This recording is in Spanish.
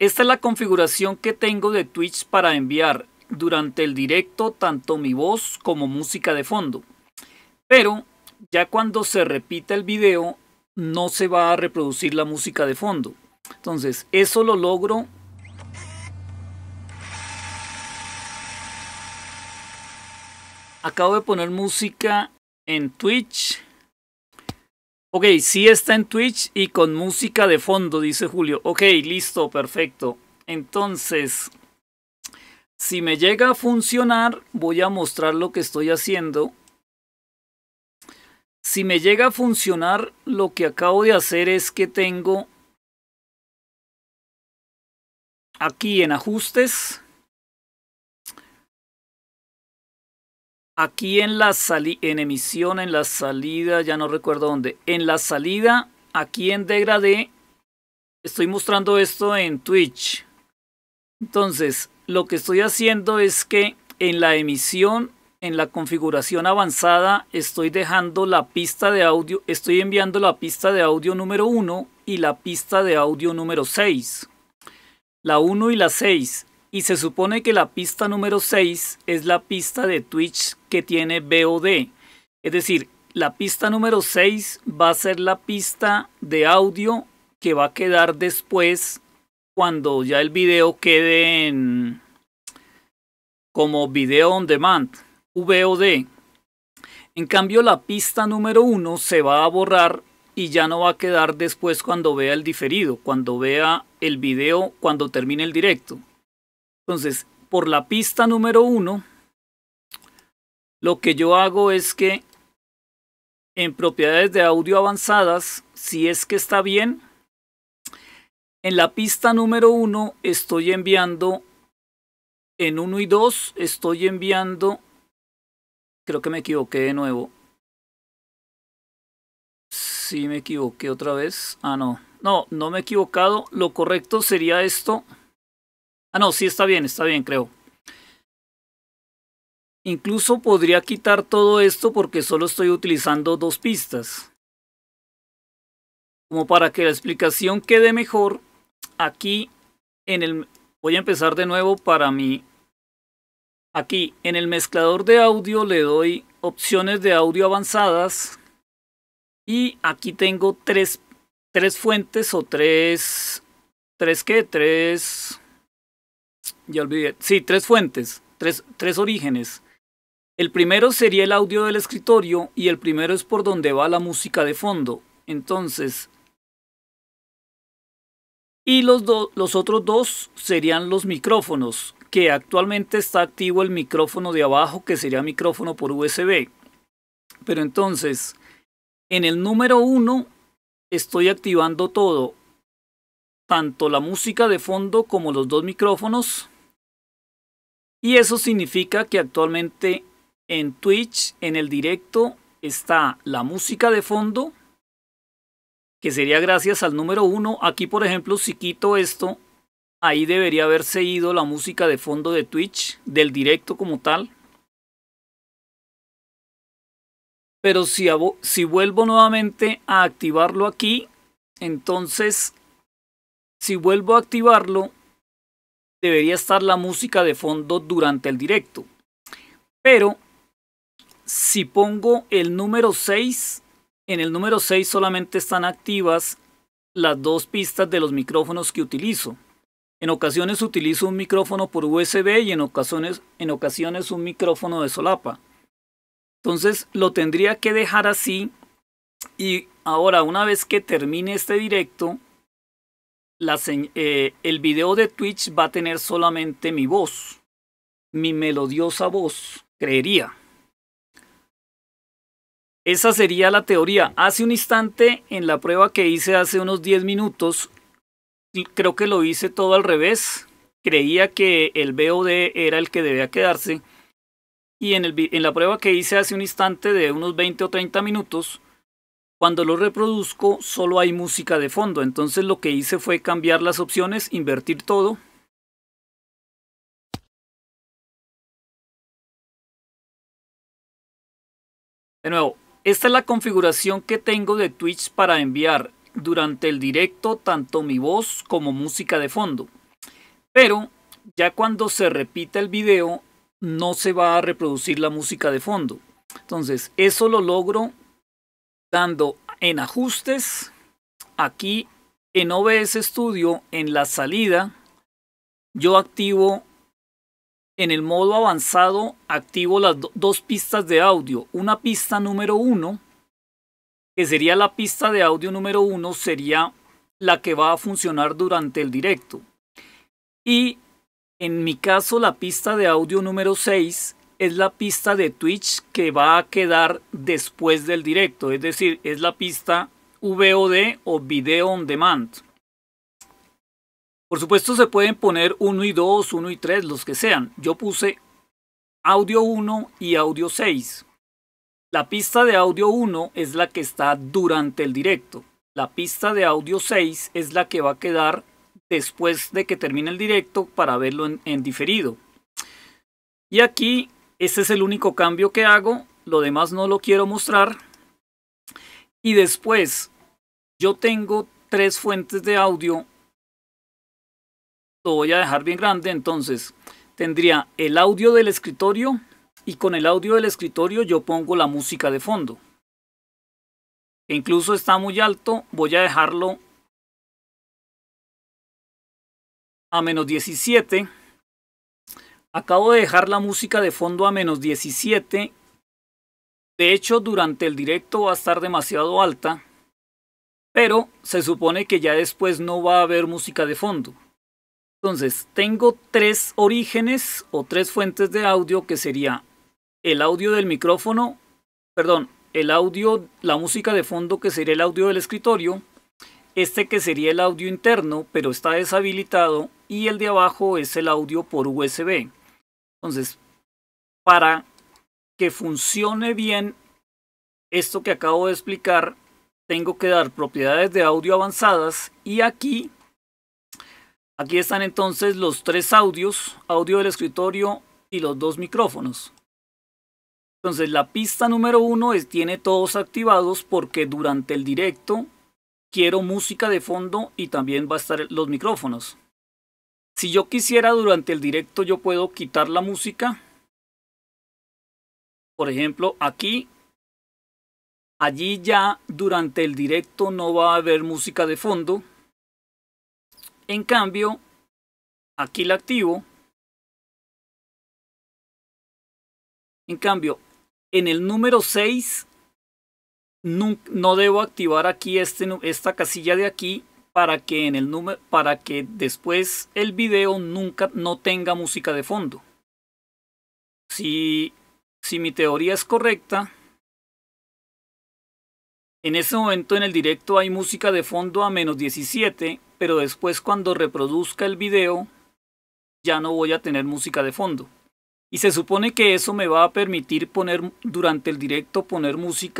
Esta es la configuración que tengo de Twitch para enviar durante el directo tanto mi voz como música de fondo. Pero ya cuando se repita el video no se va a reproducir la música de fondo. Entonces, eso lo logro Acabo de poner música en Twitch Ok, sí está en Twitch y con música de fondo, dice Julio. Ok, listo, perfecto. Entonces, si me llega a funcionar, voy a mostrar lo que estoy haciendo. Si me llega a funcionar, lo que acabo de hacer es que tengo aquí en ajustes Aquí en la sali en emisión, en la salida, ya no recuerdo dónde. En la salida, aquí en degradé, estoy mostrando esto en Twitch. Entonces, lo que estoy haciendo es que en la emisión, en la configuración avanzada, estoy dejando la pista de audio, estoy enviando la pista de audio número 1 y la pista de audio número 6. La 1 y la 6. Y se supone que la pista número 6 es la pista de Twitch que tiene VOD. Es decir, la pista número 6 va a ser la pista de audio que va a quedar después cuando ya el video quede en, como video on demand, VOD. En cambio, la pista número 1 se va a borrar y ya no va a quedar después cuando vea el diferido, cuando vea el video, cuando termine el directo. Entonces, por la pista número uno, lo que yo hago es que en propiedades de audio avanzadas, si es que está bien, en la pista número uno estoy enviando, en 1 y 2 estoy enviando, creo que me equivoqué de nuevo. sí, me equivoqué otra vez. Ah, no. No, no me he equivocado. Lo correcto sería esto. Ah, no, sí está bien, está bien, creo. Incluso podría quitar todo esto porque solo estoy utilizando dos pistas. Como para que la explicación quede mejor, aquí en el... Voy a empezar de nuevo para mí. Aquí en el mezclador de audio le doy opciones de audio avanzadas. Y aquí tengo tres, tres fuentes o tres... ¿Tres qué? Tres ya olvidé. Sí, tres fuentes, tres, tres orígenes. El primero sería el audio del escritorio y el primero es por donde va la música de fondo. Entonces, y los, los otros dos serían los micrófonos, que actualmente está activo el micrófono de abajo, que sería micrófono por USB. Pero entonces, en el número uno estoy activando todo tanto la música de fondo como los dos micrófonos. Y eso significa que actualmente en Twitch, en el directo, está la música de fondo, que sería gracias al número 1. Aquí, por ejemplo, si quito esto, ahí debería haberse ido la música de fondo de Twitch, del directo como tal. Pero si, si vuelvo nuevamente a activarlo aquí, entonces si vuelvo a activarlo, debería estar la música de fondo durante el directo. Pero si pongo el número 6, en el número 6 solamente están activas las dos pistas de los micrófonos que utilizo. En ocasiones utilizo un micrófono por USB y en ocasiones, en ocasiones un micrófono de solapa. Entonces lo tendría que dejar así y ahora una vez que termine este directo, eh, el video de Twitch va a tener solamente mi voz, mi melodiosa voz, creería. Esa sería la teoría. Hace un instante, en la prueba que hice hace unos 10 minutos, creo que lo hice todo al revés. Creía que el BOD era el que debía quedarse. Y en, en la prueba que hice hace un instante de unos 20 o 30 minutos, cuando lo reproduzco solo hay música de fondo, entonces lo que hice fue cambiar las opciones, invertir todo. De nuevo, esta es la configuración que tengo de Twitch para enviar durante el directo tanto mi voz como música de fondo. Pero ya cuando se repita el video no se va a reproducir la música de fondo. Entonces, eso lo logro dando en ajustes, aquí en OBS Studio, en la salida, yo activo en el modo avanzado, activo las dos pistas de audio. Una pista número 1, que sería la pista de audio número 1, sería la que va a funcionar durante el directo. Y en mi caso, la pista de audio número 6 es la pista de Twitch que va a quedar después del directo, es decir, es la pista VOD o Video On Demand. Por supuesto se pueden poner 1 y 2, 1 y 3, los que sean. Yo puse audio 1 y audio 6. La pista de audio 1 es la que está durante el directo. La pista de audio 6 es la que va a quedar después de que termine el directo para verlo en, en diferido. Y aquí este es el único cambio que hago. Lo demás no lo quiero mostrar. Y después, yo tengo tres fuentes de audio. Lo voy a dejar bien grande. Entonces, tendría el audio del escritorio. Y con el audio del escritorio yo pongo la música de fondo. E incluso está muy alto. Voy a dejarlo a menos 17. Acabo de dejar la música de fondo a menos 17. De hecho, durante el directo va a estar demasiado alta. Pero se supone que ya después no va a haber música de fondo. Entonces, tengo tres orígenes o tres fuentes de audio que sería el audio del micrófono, perdón, el audio, la música de fondo que sería el audio del escritorio, este que sería el audio interno pero está deshabilitado y el de abajo es el audio por USB. Entonces, para que funcione bien esto que acabo de explicar, tengo que dar propiedades de audio avanzadas y aquí, aquí están entonces los tres audios, audio del escritorio y los dos micrófonos. Entonces la pista número uno es, tiene todos activados porque durante el directo quiero música de fondo y también va a estar los micrófonos. Si yo quisiera durante el directo yo puedo quitar la música. Por ejemplo, aquí. Allí ya durante el directo no va a haber música de fondo. En cambio, aquí la activo. En cambio, en el número 6 no, debo activar aquí este, esta casilla de aquí para que, en el para que después el video nunca no tenga música de fondo. Si, si mi teoría es correcta, en ese momento en el directo hay música de fondo a menos 17, pero después cuando reproduzca el video ya no voy a tener música de fondo. Y se supone que eso me va a permitir poner durante el directo poner música